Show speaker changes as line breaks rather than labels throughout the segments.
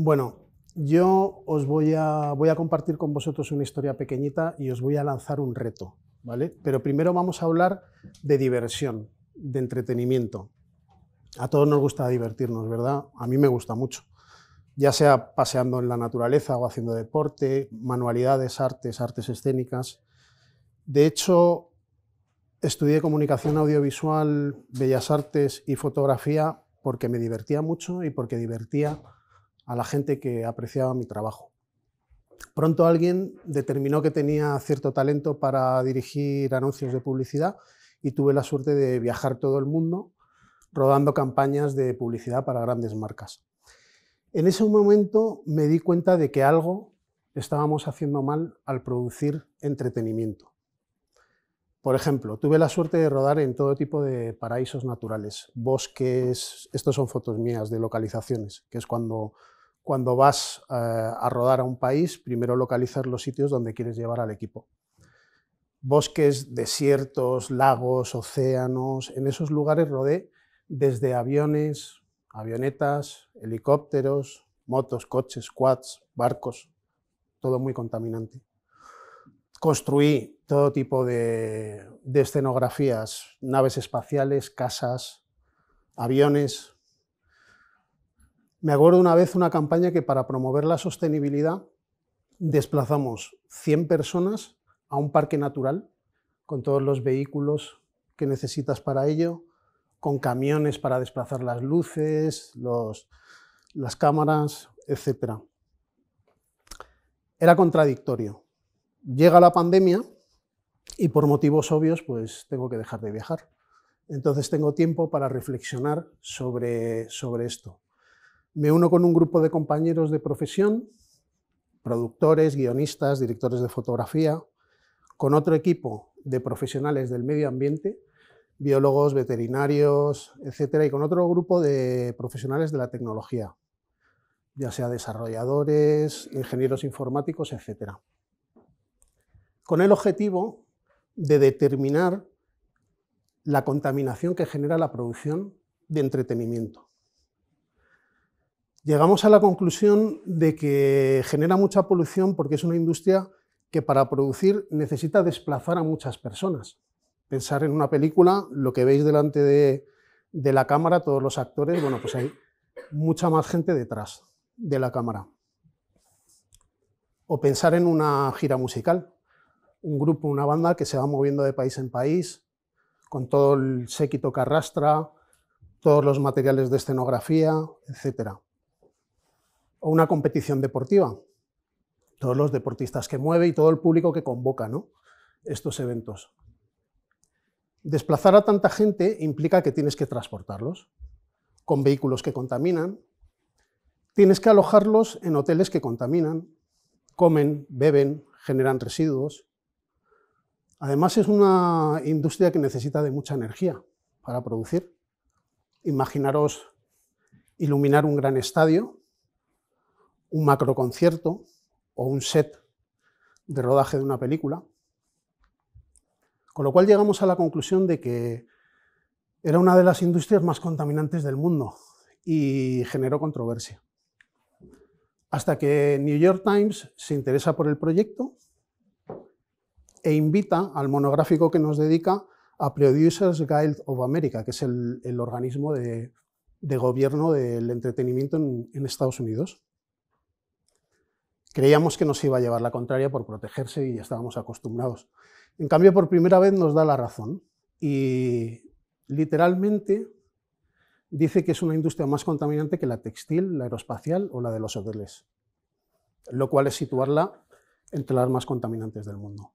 Bueno, yo os voy a, compartir con vosotros una historia pequeñita y os voy a lanzar un reto, ¿vale? Pero primero vamos a hablar de diversión, de entretenimiento. A todos nos gusta divertirnos, ¿verdad? A mí me gusta mucho. Ya sea paseando en la naturaleza o haciendo deporte, manualidades, artes, artes escénicas. De hecho, estudié comunicación audiovisual, bellas artes y fotografía porque me divertía mucho y porque divertía a la gente que apreciaba mi trabajo. Pronto alguien determinó que tenía cierto talento para dirigir anuncios de publicidad y tuve la suerte de viajar todo el mundo rodando campañas de publicidad para grandes marcas. En ese momento me di cuenta de que algo estábamos haciendo mal al producir entretenimiento. Por ejemplo, tuve la suerte de rodar en todo tipo de paraísos naturales, bosques, estas son fotos mías de localizaciones, que es cuando cuando vas eh, a rodar a un país, primero localizas los sitios donde quieres llevar al equipo. Bosques, desiertos, lagos, océanos, en esos lugares rodé desde aviones, avionetas, helicópteros, motos, coches, quads, barcos, todo muy contaminante. Construí todo tipo de escenografías, naves espaciales, casas, aviones, me acuerdo una vez una campaña que para promover la sostenibilidad desplazamos 100 personas a un parque natural con todos los vehículos que necesitas para ello, con camiones para desplazar las luces, las cámaras, etc. Era contradictorio. Llega la pandemia y por motivos obvios pues tengo que dejar de viajar. Entonces tengo tiempo para reflexionar sobre esto. Me uno con un grupo de compañeros de profesión, productores, guionistas, directores de fotografía, con otro equipo de profesionales del medio ambiente, biólogos, veterinarios, etcétera, y con otro grupo de profesionales de la tecnología, ya sea desarrolladores, ingenieros informáticos, etcétera. Con el objetivo de determinar la contaminación que genera la producción de entretenimiento. Llegamos a la conclusión de que genera mucha polución porque es una industria que para producir necesita desplazar a muchas personas. Pensar en una película, lo que veis delante de, la cámara, todos los actores, bueno, pues hay mucha más gente detrás de la cámara. O pensar en una gira musical, un grupo, una banda que se va moviendo de país en país, con todo el séquito que arrastra, todos los materiales de escenografía, etcétera o una competición deportiva. Todos los deportistas que mueve y todo el público que convoca estos eventos. Desplazar a tanta gente implica que tienes que transportarlos con vehículos que contaminan, tienes que alojarlos en hoteles que contaminan, comen, beben, generan residuos. Además es una industria que necesita de mucha energía para producir. Imaginaros iluminar un gran estadio un macroconcierto o un set de rodaje de una película. Con lo cual llegamos a la conclusión de que era una de las industrias más contaminantes del mundo y generó controversia. Hasta que New York Times se interesa por el proyecto e invita al monográfico que nos dedica a Producers Guild of America, que es el, organismo de, gobierno del entretenimiento en Estados Unidos. Creíamos que nos iba a llevar la contraria por protegerse y estábamos acostumbrados. En cambio, por primera vez nos da la razón y literalmente dice que es una industria más contaminante que la textil, la aeroespacial o la de los hoteles, lo cual es situarla entre las más contaminantes del mundo.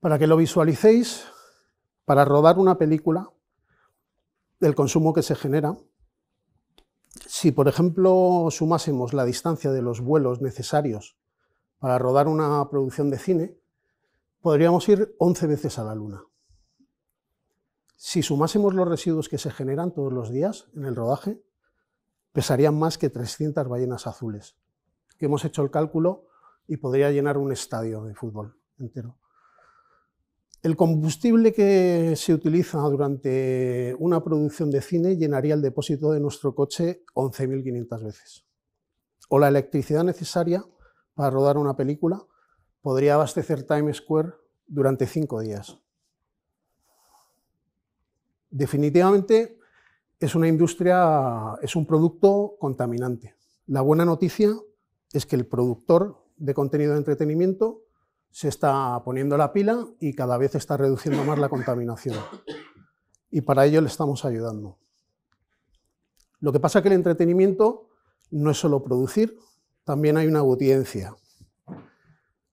Para que lo visualicéis, para rodar una película, del consumo que se genera si, por ejemplo, sumásemos la distancia de los vuelos necesarios para rodar una producción de cine, podríamos ir 11 veces a la Luna. Si sumásemos los residuos que se generan todos los días en el rodaje, pesarían más que 300 ballenas azules, que hemos hecho el cálculo y podría llenar un estadio de fútbol entero. El combustible que se utiliza durante una producción de cine llenaría el depósito de nuestro coche 11.500 veces. O la electricidad necesaria para rodar una película podría abastecer Times Square durante cinco días. Definitivamente es una industria, es un producto contaminante. La buena noticia es que el productor de contenido de entretenimiento se está poniendo la pila y cada vez está reduciendo más la contaminación. Y para ello le estamos ayudando. Lo que pasa es que el entretenimiento no es solo producir, también hay una audiencia.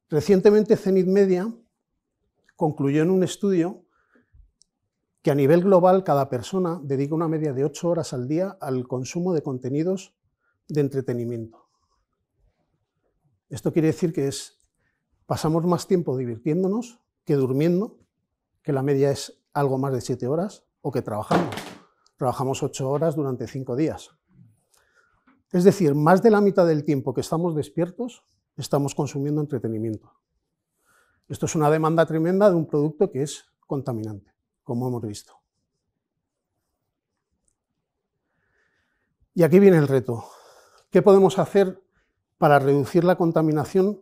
Recientemente Zenit Media concluyó en un estudio que a nivel global cada persona dedica una media de 8 horas al día al consumo de contenidos de entretenimiento. Esto quiere decir que es pasamos más tiempo divirtiéndonos que durmiendo, que la media es algo más de 7 horas, o que trabajamos. Trabajamos 8 horas durante cinco días. Es decir, más de la mitad del tiempo que estamos despiertos estamos consumiendo entretenimiento. Esto es una demanda tremenda de un producto que es contaminante, como hemos visto. Y aquí viene el reto. ¿Qué podemos hacer para reducir la contaminación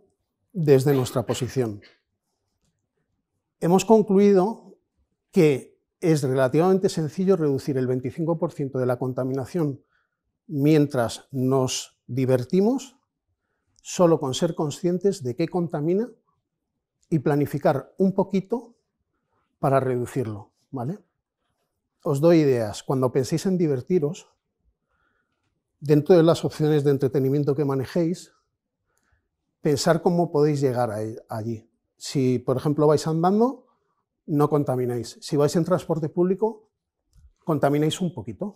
desde nuestra posición. Hemos concluido que es relativamente sencillo reducir el 25% de la contaminación mientras nos divertimos, solo con ser conscientes de qué contamina y planificar un poquito para reducirlo. ¿vale? Os doy ideas. Cuando penséis en divertiros, dentro de las opciones de entretenimiento que manejéis, pensar cómo podéis llegar e-, allí. Si, por ejemplo, vais andando, no contamináis. Si vais en transporte público, contamináis un poquito.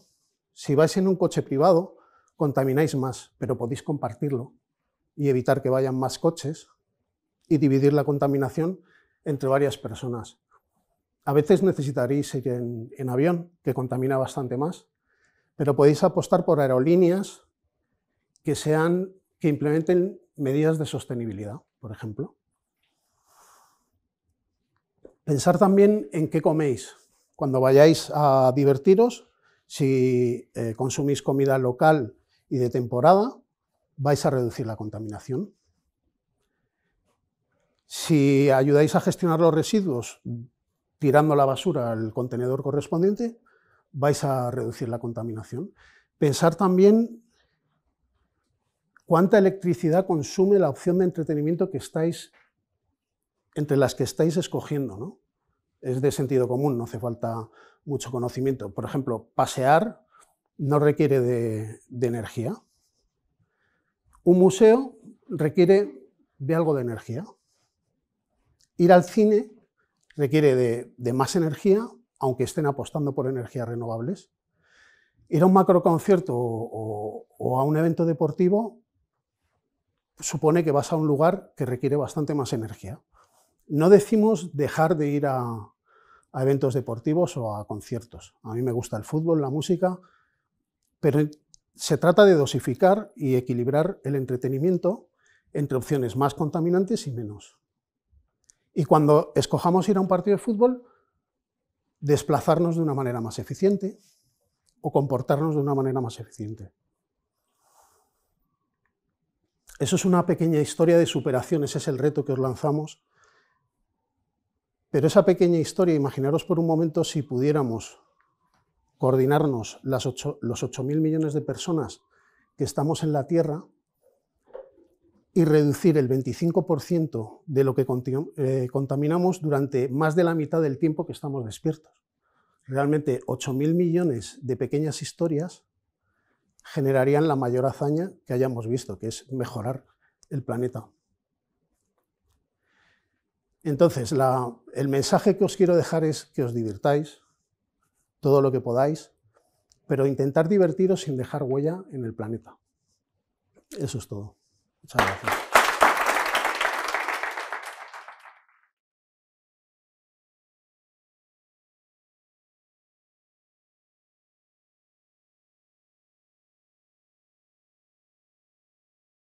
Si vais en un coche privado, contamináis más, pero podéis compartirlo y evitar que vayan más coches y dividir la contaminación entre varias personas. A veces necesitaréis ir en, en avión, que contamina bastante más, pero podéis apostar por aerolíneas que, sean, que implementen medidas de sostenibilidad, por ejemplo. Pensar también en qué coméis. Cuando vayáis a divertiros, si eh, consumís comida local y de temporada, vais a reducir la contaminación. Si ayudáis a gestionar los residuos tirando la basura al contenedor correspondiente, vais a reducir la contaminación. Pensar también cuánta electricidad consume la opción de entretenimiento que estáis, entre las que estáis escogiendo. ¿no? Es de sentido común, no hace falta mucho conocimiento. Por ejemplo, pasear no requiere de, energía. Un museo requiere de algo de energía. Ir al cine requiere de, más energía, aunque estén apostando por energías renovables. Ir a un macroconcierto o, o, a un evento deportivo supone que vas a un lugar que requiere bastante más energía. No decimos dejar de ir a, eventos deportivos o a conciertos. A mí me gusta el fútbol, la música, pero se trata de dosificar y equilibrar el entretenimiento entre opciones más contaminantes y menos. Y cuando escojamos ir a un partido de fútbol, desplazarnos de una manera más eficiente o comportarnos de una manera más eficiente. Eso es una pequeña historia de superación, ese es el reto que os lanzamos. Pero esa pequeña historia, imaginaros por un momento si pudiéramos coordinarnos las los 8.000 millones de personas que estamos en la Tierra y reducir el 25% de lo que eh, contaminamos durante más de la mitad del tiempo que estamos despiertos. Realmente 8.000 millones de pequeñas historias generarían la mayor hazaña que hayamos visto, que es mejorar el planeta. Entonces, el mensaje que os quiero dejar es que os divirtáis todo lo que podáis, pero intentar divertiros sin dejar huella en el planeta. Eso es todo. Muchas gracias.